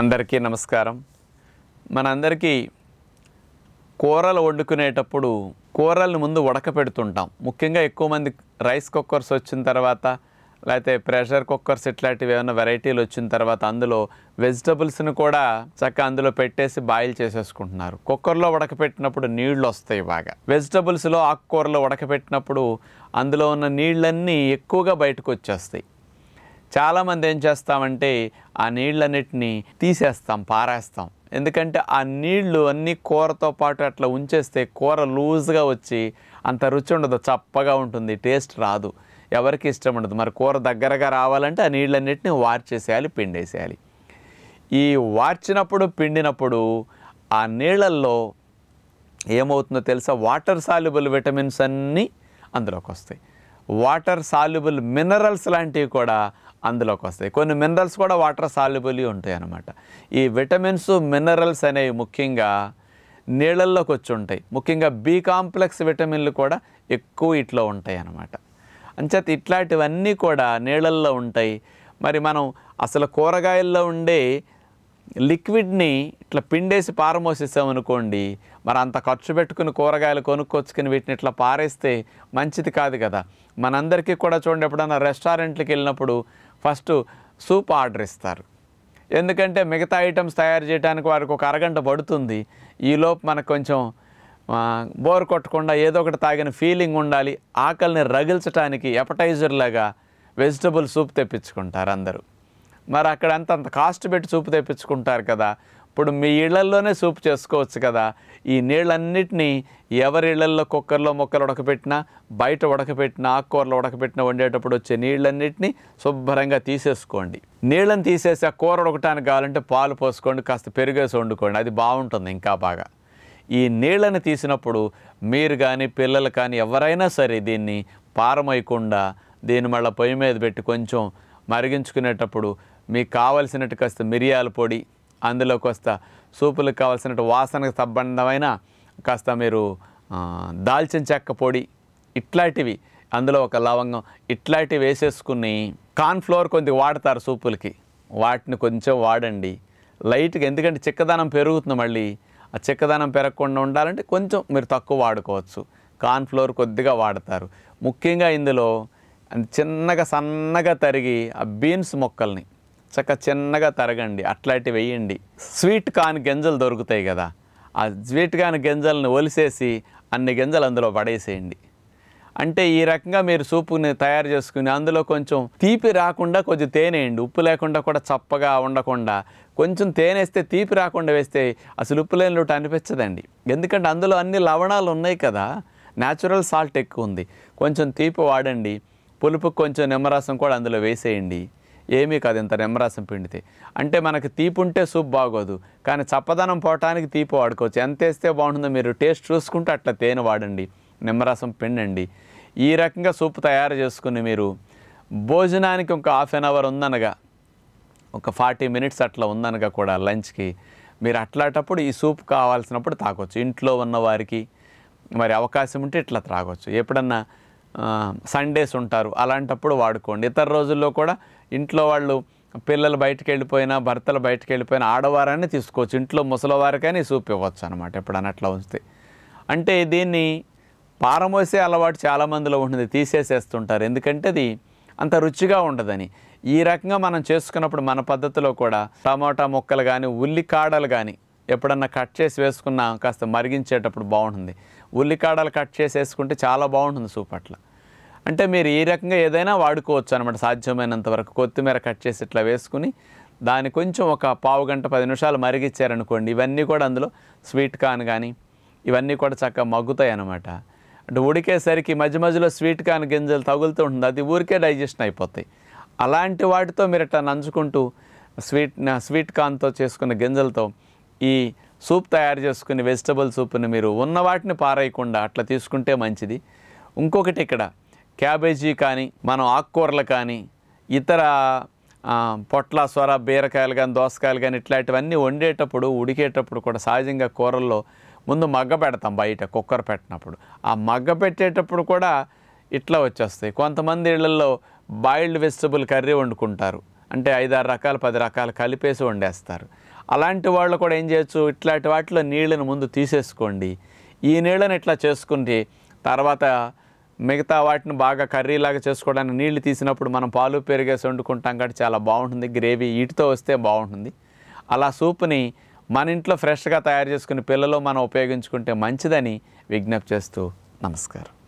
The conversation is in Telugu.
అందరికీ నమస్కారం మనందరికీ కూరలు వండుకునేటప్పుడు కూరలను ముందు ఉడకపెడుతుంటాం ముఖ్యంగా ఎక్కువ మంది రైస్ కుక్కర్స్ వచ్చిన తర్వాత లేకపోతే ప్రెషర్ కుక్కర్స్ ఇట్లాంటివి ఏమైనా వెరైటీలు వచ్చిన తర్వాత అందులో వెజిటబుల్స్ని కూడా చక్కగా అందులో పెట్టేసి బాయిల్ చేసేసుకుంటున్నారు కుక్కర్లో ఉడకపెట్టినప్పుడు నీళ్లు వస్తాయి బాగా వెజిటబుల్స్లో ఆకుకూరలో ఉడకపెట్టినప్పుడు అందులో ఉన్న నీళ్ళన్నీ ఎక్కువగా బయటకు వచ్చేస్తాయి చాలామంది ఏం చేస్తామంటే ఆ నీళ్ళన్నిటినీ తీసేస్తాం పారేస్తాం ఎందుకంటే ఆ నీళ్లు అన్నీ కూరతో పాటు అట్లా ఉంచేస్తే కూర లూజ్గా వచ్చి అంత రుచి ఉండదు చప్పగా ఉంటుంది టేస్ట్ రాదు ఎవరికి ఇష్టం ఉండదు మరి కూర దగ్గరగా రావాలంటే ఆ నీళ్ళన్నిటిని వార్చేసేయాలి పిండేసేయాలి ఈ వార్చినప్పుడు పిండినప్పుడు ఆ నీళ్ళల్లో ఏమవుతుందో తెలుసా వాటర్ సాల్యుబుల్ విటమిన్స్ అన్నీ అందులోకి వస్తాయి వాటర్ సాల్యుబుల్ మినరల్స్ లాంటివి కూడా అందులోకి వస్తాయి కొన్ని మినరల్స్ కూడా వాటర్ సాల్యుబుల్ ఉంటాయి అన్నమాట ఈ విటమిన్స్ మినరల్స్ అనేవి ముఖ్యంగా నీళ్ళల్లోకి వచ్చి ఉంటాయి ముఖ్యంగా బి కాంప్లెక్స్ విటమిన్లు కూడా ఎక్కువ ఇట్లా ఉంటాయి అన్నమాట అంచేత ఇట్లాంటివన్నీ కూడా నీళ్ళల్లో ఉంటాయి మరి మనం అసలు కూరగాయల్లో ఉండే లిక్విడ్ని ఇట్లా పిండేసి పారమోసేసామనుకోండి మరి అంత ఖర్చు పెట్టుకుని కూరగాయలు కొనుక్కొచ్చుకుని వీటిని ఇట్లా పారేస్తే మంచిది కాదు కదా మనందరికీ కూడా చూడండి ఎప్పుడన్నా రెస్టారెంట్లకు వెళ్ళినప్పుడు ఫస్ట్ సూప్ ఆర్డర్ ఇస్తారు ఎందుకంటే మిగతా ఐటమ్స్ తయారు చేయడానికి వారికి ఒక అరగంట పడుతుంది ఈలోపు మనకు కొంచెం బోర్ కొట్టకుండా ఏదో ఒకటి తాగిన ఫీలింగ్ ఉండాలి ఆకలిని రగిల్చడానికి ఎపటైజర్ లాగా వెజిటబుల్ సూప్ తెప్పించుకుంటారు అందరూ మరి అక్కడ అంత అంత కాస్ట్ పెట్టి సూపు తెప్పించుకుంటారు కదా ఇప్పుడు మీ ఇళ్లల్లోనే సూపు చేసుకోవచ్చు కదా ఈ నీళ్ళన్నిటినీ ఎవరి ఇళ్లల్లో కుక్కర్లో మొక్కలు ఉడకపెట్టినా బయట ఉడకపెట్టినా ఆకుకూరలు ఉడకపెట్టినా వండేటప్పుడు వచ్చే నీళ్ళన్నిటినీ శుభ్రంగా తీసేసుకోండి నీళ్ళని తీసేసి ఆ కూర ఉడకటానికి కావాలంటే పాలు పోసుకోండి కాస్త పెరుగేసి వండుకోండి అది బాగుంటుంది ఇంకా బాగా ఈ నీళ్ళని తీసినప్పుడు మీరు కానీ పిల్లలు కానీ ఎవరైనా సరే దీన్ని పారమైకుండా దీన్ని మళ్ళీ పొయ్యి మీద పెట్టి కొంచెం మరిగించుకునేటప్పుడు మీకు కావలసినట్టు కాస్త మిరియాల పొడి అందులో కాస్త సూపులకు కావలసినట్టు వాసనకు సంబంధమైన కాస్త మీరు దాల్చిన చెక్క పొడి ఇట్లాంటివి అందులో ఒక లవంగం ఇట్లాంటివి వేసేసుకుని కార్న్ఫ్లోర్ కొద్దిగా వాడతారు సూపులకి వాటిని కొంచెం వాడండి లైట్గా ఎందుకంటే చిక్కదనం పెరుగుతుంది మళ్ళీ ఆ చిక్కదనం పెరగకుండా ఉండాలంటే కొంచెం మీరు తక్కువ వాడుకోవచ్చు కార్న్ఫ్లోర్ కొద్దిగా వాడతారు ముఖ్యంగా ఇందులో చిన్నగా సన్నగా తరిగి ఆ బీన్స్ మొక్కల్ని చక్క చిన్నగా తరగండి అట్లాంటివి వేయండి స్వీట్ కాన్ గింజలు దొరుకుతాయి కదా ఆ స్వీట్ కాన్ గింజలను ఒలిసేసి అన్ని గింజలు అందులో పడేసేయండి అంటే ఈ రకంగా మీరు సూపుని తయారు చేసుకుని అందులో కొంచెం తీపి రాకుండా కొంచెం తేనేయండి ఉప్పు లేకుండా కూడా చప్పగా ఉండకుండా కొంచెం తేనేస్తే తీపి రాకుండా వేస్తే అసలు ఉప్పు లేని లోటు అనిపించదండి ఎందుకంటే అందులో అన్ని లవణాలు ఉన్నాయి కదా న్యాచురల్ సాల్ట్ ఎక్కువ ఉంది కొంచెం తీపి వాడండి పులుపు కొంచెం నిమ్మరసం కూడా అందులో వేసేయండి ఏమీ కాదు ఇంత నిమ్మరసం పిండితే అంటే మనకి తీపి ఉంటే సూప్ బాగోదు కానీ చప్పదనం పోవటానికి తీపి వాడుకోవచ్చు ఎంత వేస్తే బాగుంటుందో మీరు టేస్ట్ చూసుకుంటే అట్లా తేనె వాడండి నిమ్మరసం పిండండి ఈ రకంగా సూప్ తయారు చేసుకుని మీరు భోజనానికి ఒక హాఫ్ అన్ అవర్ ఉందనగా ఒక ఫార్టీ మినిట్స్ అట్లా ఉందనగా కూడా లంచ్కి మీరు అట్లాటప్పుడు ఈ సూప్ కావాల్సినప్పుడు తాగొచ్చు ఇంట్లో ఉన్న వారికి మరి అవకాశం ఉంటే ఇట్లా త్రాగొచ్చు ఎప్పుడన్నా సండేస్ ఉంటారు అలాంటప్పుడు వాడుకోండి ఇతర రోజుల్లో కూడా ఇంట్లో వాళ్ళు పిల్లలు బయటకు వెళ్ళిపోయినా భర్తలు బయటకు వెళ్ళిపోయినా ఆడవారని తీసుకోవచ్చు ఇంట్లో ముసలివారికైనా సూప్ ఇవ్వచ్చు అనమాట ఎప్పుడన్నా అట్లా ఉంచితే అంటే దీన్ని పారమోసే అలవాటు చాలామందిలో ఉంటుంది తీసేసేస్తుంటారు ఎందుకంటే అది అంత రుచిగా ఉండదని ఈ రకంగా మనం చేసుకున్నప్పుడు మన పద్ధతిలో కూడా టమాటా ముక్కలు కానీ ఉల్లికాడలు కానీ ఎప్పుడన్నా కట్ చేసి వేసుకున్నా కాస్త మరిగించేటప్పుడు బాగుంటుంది ఉల్లికాడలు కట్ చేసి వేసుకుంటే చాలా బాగుంటుంది సూప్ అట్లా అంటే మీరు ఈ రకంగా ఏదైనా వాడుకోవచ్చు అనమాట సాధ్యమైనంత వరకు కొత్తిమీర కట్ చేసి ఇట్లా వేసుకుని దాని కొంచెం ఒక పావు గంట పది నిమిషాలు మరిగిచ్చారనుకోండి ఇవన్నీ కూడా అందులో స్వీట్ కార్న్ కానీ ఇవన్నీ కూడా చక్కగా మగ్గుతాయి అనమాట అంటే ఉడికేసరికి మధ్య మధ్యలో స్వీట్ కార్న్ గింజలు తగులుతూ ఉంటుంది అది ఊరికే డైజెషన్ అయిపోతాయి అలాంటి వాటితో మీరు ఇట్లా నంచుకుంటూ స్వీట్ స్వీట్ కార్న్తో చేసుకున్న గింజలతో ఈ సూప్ తయారు చేసుకునే వెజిటబుల్ సూప్ని మీరు ఉన్న వాటిని పారేయకుండా అట్లా తీసుకుంటే మంచిది ఇంకొకటి ఇక్కడ క్యాబేజీ కానీ మనం ఆకుకూరలు కానీ ఇతర పొట్ల స్వర బీరకాయలు కానీ దోసకాయలు కానీ ఇట్లాంటివన్నీ వండేటప్పుడు ఉడికేటప్పుడు కూడా సహజంగా కూరల్లో ముందు మగ్గ పెడతాం బయట కుక్కర్ పెట్టినప్పుడు ఆ మగ్గ పెట్టేటప్పుడు కూడా ఇట్లా వచ్చేస్తాయి కొంతమంది ఇళ్లలో బాయిల్డ్ వెజిటబుల్ కర్రీ వండుకుంటారు అంటే ఐదారు రకాలు పది రకాలు కలిపేసి వండేస్తారు అలాంటి వాళ్ళు కూడా ఏం చేయొచ్చు ఇట్లాంటి వాటిలో నీళ్ళని ముందు తీసేసుకోండి ఈ నీళ్ళని ఇట్లా చేసుకుంటే తర్వాత మిగతా వాటిని బాగా కర్రీలాగా చేసుకోవడానికి నీళ్లు తీసినప్పుడు మనం పాలు పెరిగేసి వండుకుంటాం కాబట్టి చాలా బాగుంటుంది గ్రేవీ ఇటుతో వస్తే బాగుంటుంది అలా సూప్ని మన ఇంట్లో ఫ్రెష్గా తయారు చేసుకుని పిల్లలు మనం ఉపయోగించుకుంటే మంచిదని విజ్ఞప్తి చేస్తూ నమస్కారం